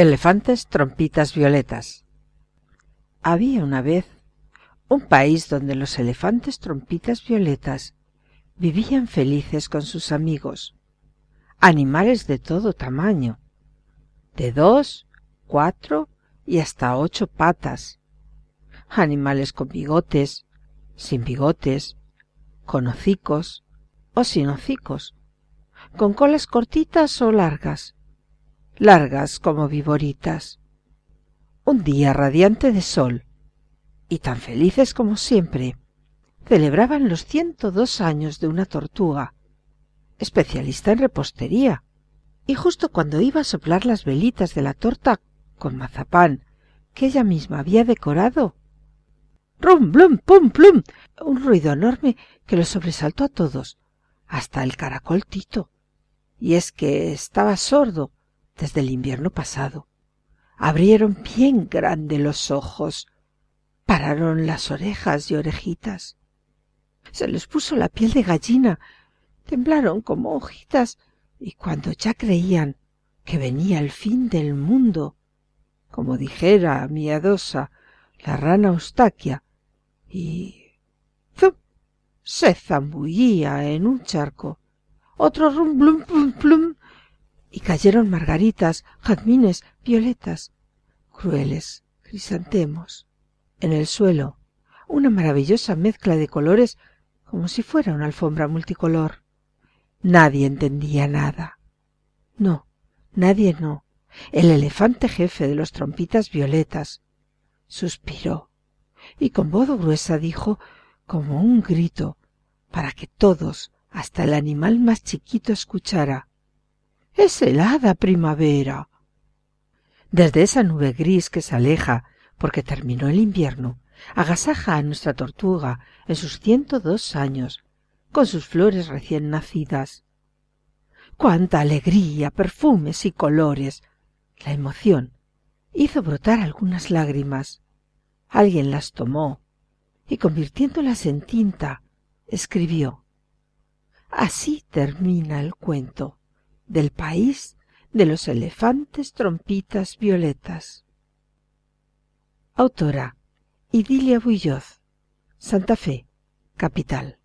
Elefantes trompitas violetas. Había una vez un país donde los elefantes trompitas violetas vivían felices con sus amigos, animales de todo tamaño, de dos, cuatro y hasta ocho patas, animales con bigotes, sin bigotes, con hocicos o sin hocicos, con colas cortitas o largas, largas como vivoritas, Un día radiante de sol, y tan felices como siempre, celebraban los ciento dos años de una tortuga, especialista en repostería, y justo cuando iba a soplar las velitas de la torta con mazapán que ella misma había decorado, ¡Rum, blum, pum, plum! un ruido enorme que los sobresaltó a todos, hasta el caracol Tito. Y es que estaba sordo desde el invierno pasado. Abrieron bien grande los ojos, pararon las orejas y orejitas. Se les puso la piel de gallina, temblaron como hojitas, y cuando ya creían que venía el fin del mundo, como dijera miadosa la rana Eustaquia, y se zambullía en un charco. Otro rum plum plum y cayeron margaritas, jazmines, violetas, crueles, crisantemos. En el suelo, una maravillosa mezcla de colores como si fuera una alfombra multicolor. Nadie entendía nada. No, nadie no. El elefante jefe de los trompitas violetas suspiró y con voz gruesa dijo como un grito para que todos, hasta el animal más chiquito, escuchara es helada primavera. Desde esa nube gris que se aleja, porque terminó el invierno, agasaja a nuestra tortuga en sus ciento dos años, con sus flores recién nacidas. Cuánta alegría, perfumes y colores. La emoción hizo brotar algunas lágrimas. Alguien las tomó y convirtiéndolas en tinta, escribió. Así termina el cuento del país de los elefantes trompitas violetas. Autora Idilia Bulloz, Santa Fe, Capital.